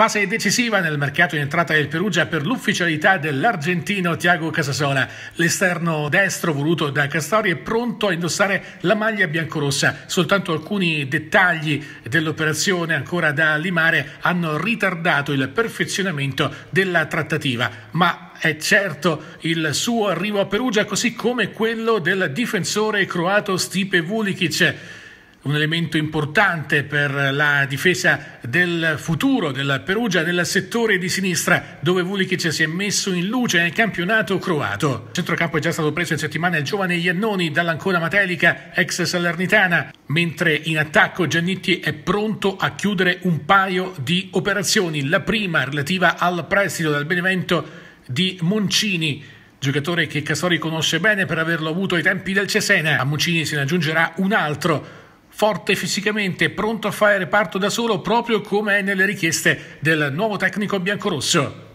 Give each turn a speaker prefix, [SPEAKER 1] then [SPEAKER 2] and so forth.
[SPEAKER 1] Fase decisiva nel mercato in entrata del Perugia per l'ufficialità dell'argentino Tiago Casasola. L'esterno destro voluto da Castori è pronto a indossare la maglia biancorossa. Soltanto alcuni dettagli dell'operazione ancora da limare hanno ritardato il perfezionamento della trattativa, ma è certo il suo arrivo a Perugia così come quello del difensore croato Stipe Vulikic un elemento importante per la difesa del futuro del Perugia nel settore di sinistra dove Vulicic si è messo in luce nel campionato croato. Il centrocampo è già stato preso in settimana il giovane Iannoni dall'Ancona Matelica, ex Salernitana, mentre in attacco Giannitti è pronto a chiudere un paio di operazioni. La prima relativa al prestito dal Benevento di Moncini giocatore che Castori conosce bene per averlo avuto ai tempi del Cesena. A Moncini se ne aggiungerà un altro forte fisicamente, pronto a fare reparto da solo proprio come è nelle richieste del nuovo tecnico biancorosso.